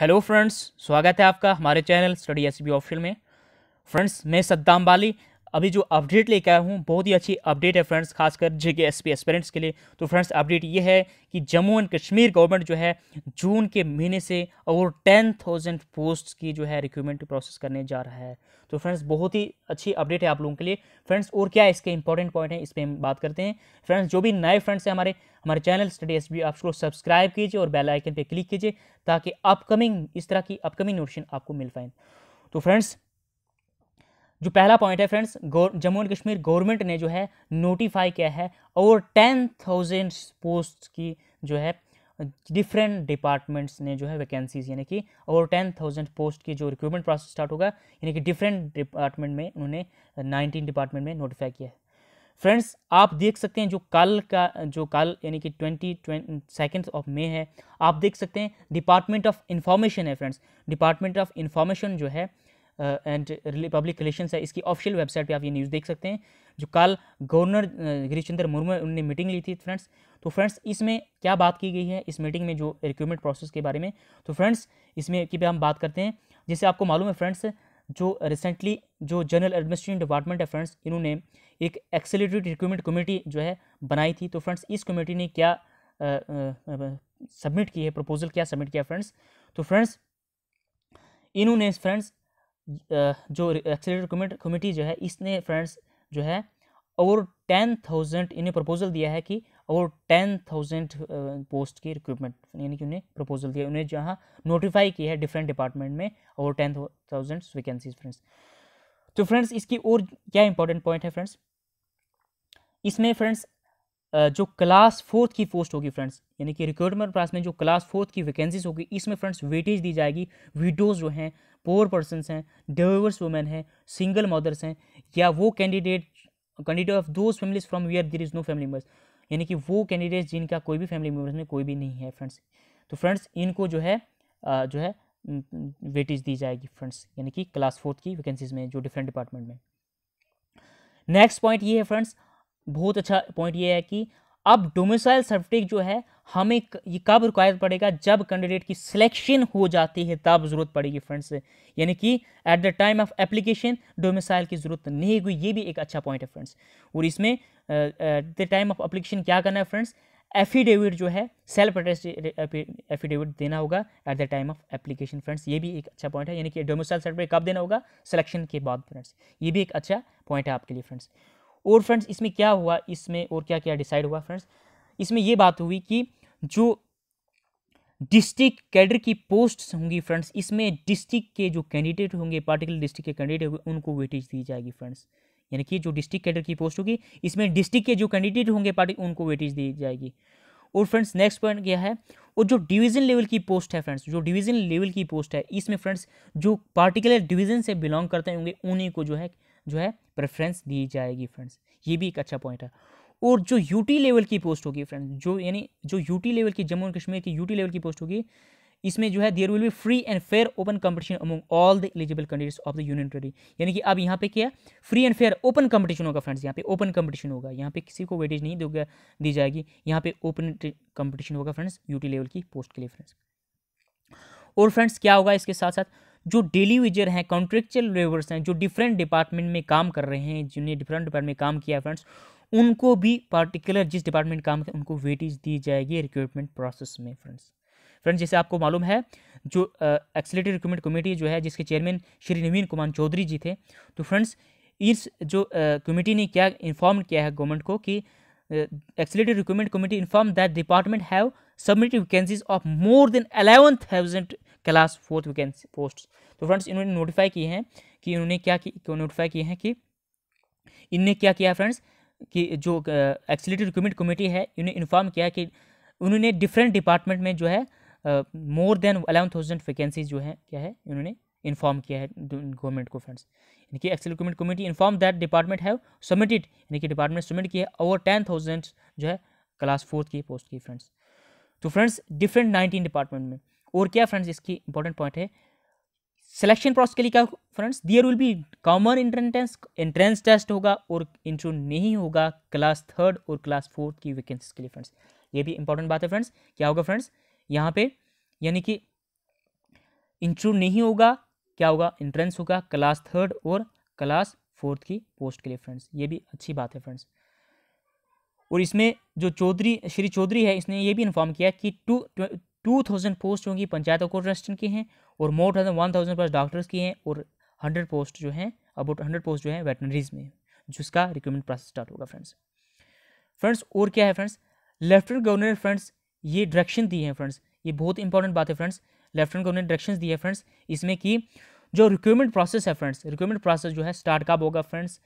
hello friends स्वागत है आपका हमारे channel study S B official में फ्रेंड्स मैं सद्दाम बाली अभी जो अपडेट लेकर आया हूँ बहुत ही अच्छी अपडेट है फ्रेंड्स खासकर जे एस पी के लिए तो फ्रेंड्स अपडेट ये है कि जम्मू एंड कश्मीर गवर्नमेंट जो है जून के महीने से और टेन थाउजेंड पोस्ट की जो है रिक्रूटमेंट प्रोसेस करने जा रहा है तो फ्रेंड्स बहुत ही अच्छी अपडेट है आप लोगों के लिए फ्रेंड्स और क्या इसके इंपॉर्टेंट पॉइंट हैं इस पर हम बात करते हैं फ्रेंड्स जो भी नए फ्रेंड्स हैं हमारे हमारे चैनल स्टडी एस बी आपको सब्सक्राइब कीजिए और बेलाइकन पर क्लिक कीजिए ताकि अपकमिंग इस तरह की अपकमिंग नोटेशन आपको मिल पाए तो फ्रेंड्स जो पहला पॉइंट है friends Jammu and Kashmir government ने जो है नोटिफाई किया है ओवर टेन थाउजेंड पोस्ट की जो है डिफरेंट डिपार्टमेंट्स ने जो है वैकेंसीज यानी कि ओवर टेन थाउजेंड पोस्ट की जो रिक्रूटमेंट प्रोसेस स्टार्ट होगा यानी कि डिफरेंट डिपार्टमेंट में उन्होंने नाइनटीन डिपार्टमेंट में नोटिफाई किया है फ्रेंड्स आप देख सकते हैं जो कल का जो कल यानी कि ट्वेंटी सेकेंड ऑफ मे है आप देख सकते हैं डिपार्टमेंट ऑफ इंफॉर्मेशन है फ्रेंड्स डिपार्टमेंट ऑफ इंफॉर्मेशन जो है एंड पब्लिक रिलेशन है इसकी ऑफिशियल वेबसाइट पर आप ये न्यूज़ देख सकते हैं जो कल गवर्नर गिरीश चंद्र मुर्मू उनने मीटिंग ली थी फ्रेंड्स तो फ्रेंड्स इसमें क्या बात की गई है इस मीटिंग में जो रिक्रूटमेंट प्रोसेस के बारे में तो फ्रेंड्स इसमें की हम बात करते हैं जैसे आपको मालूम है फ्रेंड्स जो रिसेंटली जो जनरल एडमिनिस्ट्रेशन डिपार्टमेंट है फ्रेंड्स इन्होंने एक एक्सेलेटेड रिक्रूटमेंट कमेटी जो है बनाई थी तो फ्रेंड्स इस कमेटी ने क्या सबमिट की है प्रपोजल क्या सबमिट किया फ्रेंड्स तो फ्रेंड्स इन्होंने फ्रेंड्स जो एक्सीटर कमेटी कमेटी जो है इसने फ्रेंड्स जो है ओवर टेन थाउजेंड इन्हें प्रपोजल दिया है कि ओवर टेन थाउजेंड पोस्ट की रिक्रूटमेंट यानी कि उन्हें प्रपोजल दिया उन्हें जहाँ नोटिफाई किया है डिफरेंट डिपार्टमेंट में over ten thousand vacancies friends तो फ्रेंड्स इसकी और क्या इंपॉर्टेंट पॉइंट है फ्रेंड्स इसमें फ्रेंड्स जो क्लास फोर्थ की पोस्ट होगी फ्रेंड्स यानी कि रिक्रूटमेंट क्लास में जो क्लास फोर्थ की वैकेंसीज होगी इसमें फ्रेंड्स वेटेज दी जाएगी विडोज जो हैं पोअर पर्सनस हैं डिवर्स वुमेन हैं सिंगल मदर्स हैं या वो candidate candidate of those families from where there is no family members यानी कि वो कैंडिडेट जिनका कोई भी फैमिली मेम्बर्स में कोई भी नहीं है फ्रेंड्स तो फ्रेंड्स इनको जो है जो है वेटेज दी जाएगी फ्रेंड्स यानी कि क्लास फोर्थ की वैकेंसीज में जो डिफरेंट डिपार्टमेंट में नेक्स्ट पॉइंट ये है फ्रेंड्स बहुत अच्छा पॉइंट ये है कि अब डोमिसाइल सर्टिफिकेट जो है हमें ये कब रिक्वायर पड़ेगा जब कैंडिडेट की सिलेक्शन हो जाती है तब ज़रूरत पड़ेगी फ्रेंड्स यानी कि at the time of application domicile की ज़रूरत नहीं हुई ये भी एक अच्छा पॉइंट है फ्रेंड्स और इसमें at the time of application क्या करना है फ्रेंड्स एफिडेविट जो है सेल्फ एड्रेस एफिडेविट देना होगा at the time of application friends ये भी एक अच्छा पॉइंट है यानी कि डोमिसाइल सर्टिफिकेट कब देना होगा सिलेक्शन के बाद फ्रेंड्स ये भी एक अच्छा पॉइंट है आपके लिए फ्रेंड्स और फ्रेंड्स इसमें क्या हुआ इसमें और क्या क्या डिसाइड हुआ फ्रेंड्स इसमें ये बात हुई कि जो डिस्ट्रिक्ट कैडर की पोस्ट होंगी फ्रेंड्स इसमें डिस्ट्रिक्ट के जो कैंडिडेट होंगे पार्टिकुलर डिस्ट्रिक्ट के कैंडिडेट होंगे उनको वेटेज दी जाएगी फ्रेंड्स यानी कि जो डिस्ट्रिक्ट कैडर की पोस्ट होगी इसमें डिस्ट्रिक्ट के जो कैंडिडेट होंगे पार्टी उनको वेटेज दी जाएगी और फ्रेंड्स नेक्स्ट पॉइंट क्या है और जो डिवीजन लेवल की पोस्ट है फ्रेंड्स जो डिवीजन लेवल की पोस्ट है इसमें फ्रेंड्स जो पार्टिकुलर डिवीजन से बिलोंग करते होंगे उन्हीं को जो है जो है प्रेफरेंस दी जाएगी फ्रेंड्स ये भी एक अच्छा पॉइंट है और जो यूटी लेवल की पोस्ट होगी फ्रेंड्स जो यानी जो यूटी लेवल की जम्मू एंड कश्मीर की यूटी लेवल की पोस्ट होगी इसमें जो है there will be free and fair open competition among all the eligible candidates of the union territory यानी कि अब यहाँ पे क्या free and fair open competition होगा फ्रेंड्स यहाँ पे ओपन कंपटीशन होगा यहाँ पे किसी को वेटेज नहीं दोगे दी जाएगी यहाँ पे ओपन कंपटीशन होगा फ्रेंड्स यूटी लेवल की पोस्ट के लिए फ्रेंड्स और फ्रेंड्स क्या होगा इसके साथ साथ जो डेली वेजर हैं कॉन्ट्रेक्चुअल लेबर्स हैं जो डिफरेंट डिपार्टमेंट में काम कर रहे हैं जिन्हें डिफरेंट डिपार्टमेंट में काम किया फ्रेंड्स उनको भी पार्टिकुलर जिस डिपार्टमेंट काम कर उनको वेटेज दी जाएगी रिक्रूटमेंट प्रोसेस में फ्रेंड्स फ्रेंड्स जैसे आपको मालूम है जो एक्सलेटिव रिक्रूटमेंट कमेटी जो है जिसके चेयरमैन श्री नवीन कुमार चौधरी जी थे तो फ्रेंड्स इस जो कमेटी ने क्या इन्फॉर्म किया है गवर्नमेंट को कि accelerated recruitment committee inform that department have submitted vacancies of more than eleven thousand class fourth vacancy post तो फ्रेंड्स इन्होंने नोटिफाई किए हैं कि इन्होंने क्या नोटिफाई किए हैं कि इनने क्या किया फ्रेंड्स कि जो एक्सलेटिव रिक्रूटमेंट कमेटी है इन्हें इन्फॉर्म किया कि उन्होंने डिफरेंट डिपार्टमेंट में जो है more than eleven thousand vacancies जो है क्या है इन्होंने इन्फॉर्म किया है गवर्नमेंट को फ्रेंड्स यानी कि accelerated recruitment committee inform that department have submitted यानी कि डिपार्टमेंट सबमिट किया है ओवर टेन थाउजेंड जो है क्लास फोर्थ की पोस्ट की फ्रेंड्स तो फ्रेंड्स डिफरेंट नाइनटीन डिपार्टमेंट में और क्या फ्रेंड्स इसकी इंपॉर्टेंट पॉइंट है सिलेक्शन प्रोसेस के लिए क्या friends there will be common entrance entrance test होगा और इंट्रो नहीं होगा क्लास थर्ड और क्लास फोर्थ की वैकेंसीज के लिए फ्रेंड्स ये भी इंपॉर्टेंट बात है फ्रेंड्स क्या होगा फ्रेंड्स यहाँ पे यानी कि इंटरव्यू नहीं होगा क्या होगा इंट्रेंस होगा क्लास थर्ड और क्लास फोर्थ की पोस्ट के लिए फ्रेंड्स ये भी अच्छी बात है फ्रेंड्स और इसमें जो चौधरी श्री चौधरी है इसने ये भी इन्फॉर्म किया कि टू टू थाउजेंड पोस्ट होंगी पंचायत को रेस्टेंट की हैं और more thousand one thousand plus doctors की हैं और हंड्रेड पोस्ट जो हैं अबाउट हंड्रेड पोस्ट जो है वेटनरीज में जिसका रिक्रूटमेंट प्रोसेस स्टार्ट होगा फ्रेंड्स फ्रेंड्स और क्या है फ्रेंड्स लेफ्टिनेंट गवर्नर फ्रेंड्स ये डायरेक्शन दिए हैं फ्रेंड्स ये बहुत इंपॉर्टेंट बात है फ्रेंड्स लेफ्टिनेंट को उन्होंने डायरेक्शन दिए हैं फ्रेंड्स इसमें कि जो रिक्रूटमेंट प्रोसेस है फ्रेंड्स रिक्रूटमेंट प्रोसेस जो है स्टार्ट कब होगा फ्रेंड्स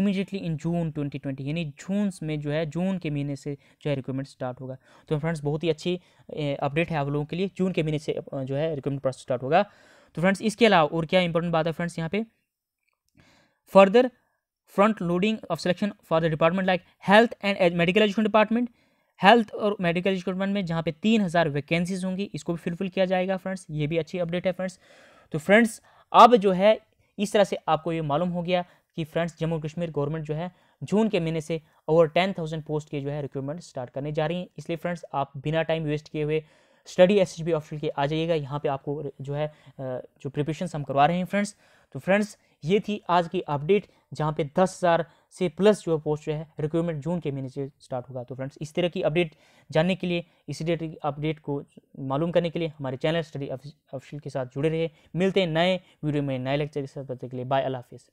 इमीडिएटली इन जून 2020 यानी जून में जो है जून के महीने से जो है रिक्रूटमेंट स्टार्ट होगा तो फ्रेंड्स बहुत ही अच्छी अपडेट है आप लोगों के लिए जून के महीने से जो है रिक्रूटमेंट प्रोसेस स्टार्ट होगा तो फ्रेंड्स इसके अलावा और क्या इंपॉर्टेंट बात है फ्रेंड्स यहाँ पे further front loading of selection for the department like health and medical education department health और मेडिकल रिक्रूटमेंट में जहाँ पे तीन हज़ार वैकेंसीज होंगी इसको भी फिलफिल किया जाएगा फ्रेंड्स ये भी अच्छी अपडेट है फ्रेंड्स तो फ्रेंड्स अब जो है इस तरह से आपको ये मालूम हो गया कि फ्रेंड्स जम्मू कश्मीर गवर्नमेंट जो है जून के महीने से ओवर टेन थाउजेंड पोस्ट के जो है रिक्रूटमेंट स्टार्ट करने जा रही हैं इसलिए फ्रेंड्स आप बिना टाइम वेस्ट किए हुए स्टडी एस एच ऑप्शन के आ जाइएगा यहाँ पर आपको जो है जो प्रिपरेशन हम करवा रहे हैं फ्रेंड्स तो फ्रेंड्स ये थी आज की अपडेट जहाँ पे दस हज़ार से प्लस जो पोस्ट जो है रिक्रूटमेंट जून के महीने से स्टार्ट होगा तो फ्रेंड्स इस तरह की अपडेट जानने के लिए इसी डेट की अपडेट को मालूम करने के लिए हमारे चैनल स्टडी ऑफिशियल के साथ जुड़े रहे मिलते हैं नए वीडियो में नए लेक्चर के साथ के लिए बाय अल्लाह हाफिज़